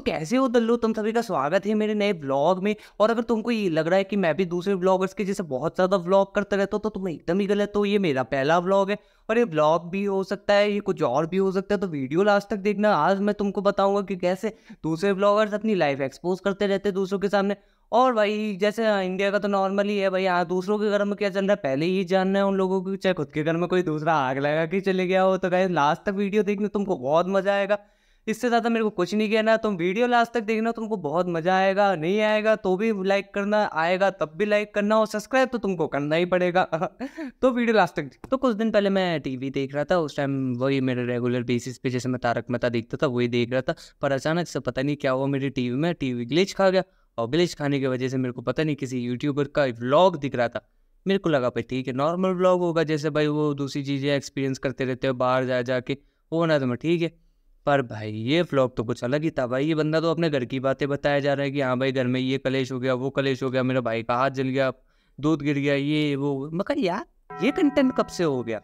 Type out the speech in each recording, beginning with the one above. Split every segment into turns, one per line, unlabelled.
तो कैसे हो दल्लू तुम सभी का स्वागत है मेरे नए ब्लॉग में और अगर तुमको ये लग रहा है कि मैं भी दूसरे ब्लॉगर्स के जैसे बहुत ज़्यादा ब्लॉग करता रहता हूँ तो तुम एकदम ही गलत हो ये मेरा पहला ब्लॉग है और ये ब्लॉग भी हो सकता है ये कुछ और भी हो सकता है तो वीडियो लास्ट तक देखना आज मैं तुमको बताऊँगा कि कैसे दूसरे ब्लॉगर्स अपनी लाइफ एक्सपोज करते रहते हैं दूसरों के सामने और भाई जैसे इंडिया का तो नॉर्मली है भाई यहाँ दूसरों के घर में क्या चल रहा है पहले ही जानना है उन लोगों को चाहे खुद के घर में कोई दूसरा आग लगा के चले गया हो तो भाई लास्ट तक वीडियो देखने तुमको बहुत मजा आएगा इससे ज़्यादा मेरे को कुछ नहीं कहना तुम वीडियो लास्ट तक देखना तुमको बहुत मज़ा आएगा नहीं आएगा तो भी लाइक करना आएगा तब भी लाइक करना और सब्सक्राइब तो तुमको करना ही पड़ेगा तो वीडियो लास्ट तक तो कुछ दिन पहले मैं टीवी देख रहा था उस टाइम वही मेरे रेगुलर बेसिस पे जैसे मैं तारक मेहता देखता था वही देख रहा था पर अचानक से पता नहीं क्या हुआ मेरी टीवी में टीवी ग्लिच खा गया और ग्लिच खाने की वजह से मेरे को पता नहीं किसी यूट्यूबर का व्लॉग दिख रहा था मेरे को लगा भाई ठीक है नॉर्मल व्लॉग होगा जैसे भाई वो दूसरी चीज़ें एक्सपीरियंस करते रहते हो बाहर जा जाके वो ना तो मैं ठीक है पर भाई ये फ्लॉप तो कुछ अलग ही था भाई ये बंदा तो अपने घर की बातें बताया जा रहा है कि हाँ भाई घर में ये कलेश हो गया वो कलेश हो गया मेरा भाई का हाथ जल गया दूध गिर गया ये वो मगर यार ये कंटेंट कब से हो गया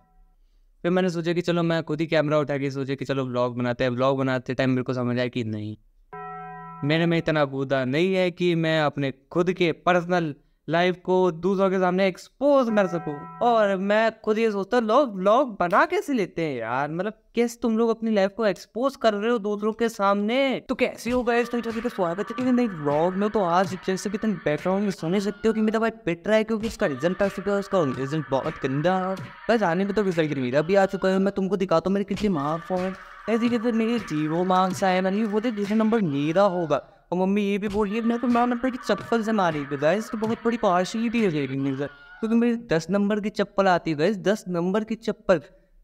फिर मैंने सोचा कि चलो मैं खुद ही कैमरा उठा के सोचा कि चलो ब्लॉग बनाते हैं ब्लॉग बनाते टाइम मेरे को समझ आया कि नहीं मेरे में इतना बूदा नहीं है कि मैं अपने खुद के पर्सनल लाइफ को दूसरों के सामने एक्सपोज कर सकूं और मैं खुद ये सोचता हूँ लोग ब्लॉग बना कैसे लेते हैं यार मतलब कैसे तुम लोग अपनी लाइफ को एक्सपोज कर रहे हो दूसरों के सामने तो कैसे हो गए तो स्वागत है नहीं ब्लॉग में तो आज जैसे कि तुम बैकग्राउंड में सुन ही सकते हो कि मेरा भाई पिट रहा है क्योंकि उसका रिजल्ट आ चुका है उसका रिजल्ट बहुत गंदा बस आने में तो रिजल्ट मेरा भी आ चुका है मैं तुमको दिखाता तो हूँ मेरे कितने मार्क्स और ऐसे जीरो मार्क्स आए मैंने वो तो दूसरे नंबर मेरा होगा और मम्मी ये भी बोल रही है ना तो मैं उन्हें बड़ी चप्पल से मारी थी गैस तो बहुत बड़ी पार्शलिटी हो जाएगी मेरे क्योंकि तो मेरी दस नंबर की चप्पल आती है गैस दस नंबर की चप्पल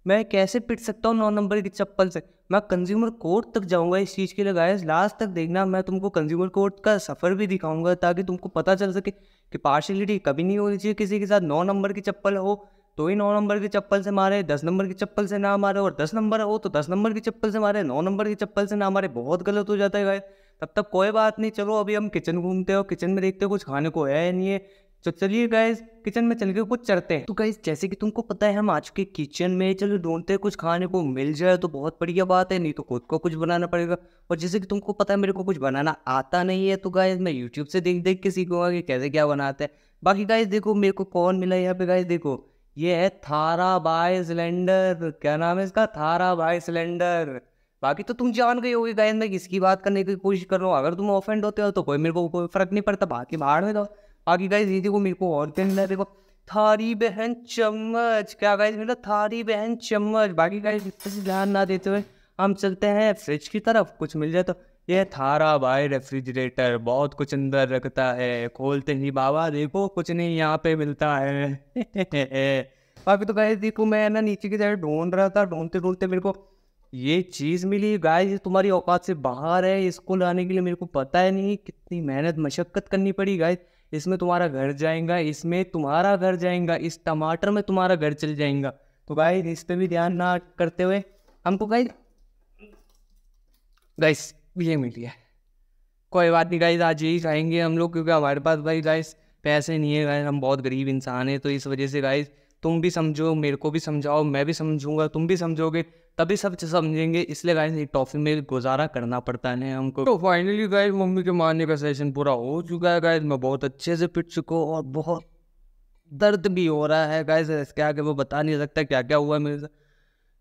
मैं कैसे पिट सकता हूँ नौ नंबर की चप्पल से मैं कंज्यूमर कोर्ट तक जाऊँगा इस चीज़ के लिए गैस लास्ट तक देखना मैं तुमको कंज्यूमर कोर्ट का सफ़र भी दिखाऊंगा ताकि तुमको पता चल सके कि पार्शलिटी कभी नहीं होनी चाहिए किसी के साथ नौ नंबर की चप्पल हो तो ही नौ नंबर की चप्पल से मारे दस नंबर की चप्पल से ना मारे और दस नंबर हो तो दस नंबर की चप्पल से मारे नौ नंबर की चप्पल से ना मारे बहुत गलत हो जाता है गाय तब तक कोई बात नहीं चलो अभी हम किचन घूमते हो किचन में देखते हो कुछ खाने को है नहीं है तो चलिए गाइज किचन में चल के कुछ चढ़ते हैं तो गाइज जैसे कि तुमको पता है हम आज के किचन में चलो ढूंढते कुछ खाने को मिल जाए तो बहुत बढ़िया बात है नहीं तो खुद को कुछ बनाना पड़ेगा और जैसे कि तुमको पता है मेरे को कुछ बनाना आता नहीं है तो गाइज मैं यूट्यूब से देख देख के सीखूंगा कि कैसे क्या बनाते हैं बाकी गाइज देखो मेरे को कौन मिला यहाँ पे गाइज देखो ये है थारा बाय सिलेंडर क्या नाम है इसका थारा बाय सिलेंडर बाकी तो तुम जान गए होगे गायन मैं किसकी बात करने की कोशिश कर रहा हूँ अगर तुम ऑफेंड होते हो तो कोई मेरे को कोई फर्क नहीं पड़ता बाकी बाहर में तो बाकी गाय दीदी देखो मेरे को और पहनना देखो थारी बहन चम्मच क्या गाय मेरा थारी बहन चम्मच बाकी गाय ध्यान ना देते हुए हम चलते हैं फ्रिज की तरफ कुछ मिल जाए तो ये थारा भाई रेफ्रिजरेटर बहुत कुछ अंदर रखता है खोलते ही बाबा देखो कुछ नहीं यहाँ पे मिलता है बाकी तो गाय देखो मैं ना नीचे की साइड ढूंढ रहा था ढूंढते ढूंढते मेरे को ये चीज़ मिली गाय तुम्हारी औकात से बाहर है इसको लाने के लिए मेरे को पता है नहीं कितनी मेहनत मशक्क़त करनी पड़ी गाय इसमें तुम्हारा घर जाएगा इसमें तुम्हारा घर जाएगा इस टमाटर में तुम्हारा घर चल जाएगा तो गाय इस पर भी ध्यान ना करते हुए हमको गाय गाइस ये मिली है कोई बात नहीं गाइस आज यही खाएंगे हम लोग क्योंकि हमारे पास भाई गाइस पैसे नहीं है गाइस हम बहुत गरीब इंसान हैं तो इस वजह से गाइस तुम भी समझो मेरे को भी समझाओ मैं भी समझूंगा तुम भी समझोगे तभी सब समझेंगे इसलिए गाइस ये टॉफी में गुजारा करना पड़ता है हमको तो फाइनली गाइस मम्मी के मारने का सेशन पूरा हो चुका है गाइस मैं बहुत अच्छे से पिट चुका हूँ और बहुत दर्द भी हो रहा है गाइस इसके आगे वो बता नहीं सकता क्या क्या हुआ मेरे साथ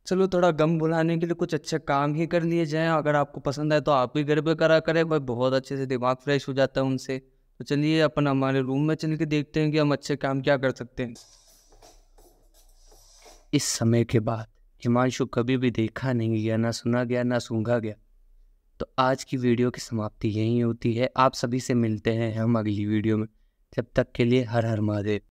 चलो थोड़ा गम बुलाने के लिए कुछ अच्छे काम ही कर लिए जाएँ अगर आपको पसंद आए तो आप भी घर पर करा करें भाई बहुत अच्छे से दिमाग फ्रेश हो जाता है उनसे तो चलिए अपन हमारे रूम में चल के देखते हैं कि हम अच्छे काम क्या कर सकते हैं इस समय के बाद हिमांशु कभी भी देखा नहीं गया ना सुना गया ना सूंघा गया तो आज की वीडियो की समाप्ति यहीं होती है आप सभी से मिलते हैं हम अगली वीडियो में तब तक के लिए हर हर महादेव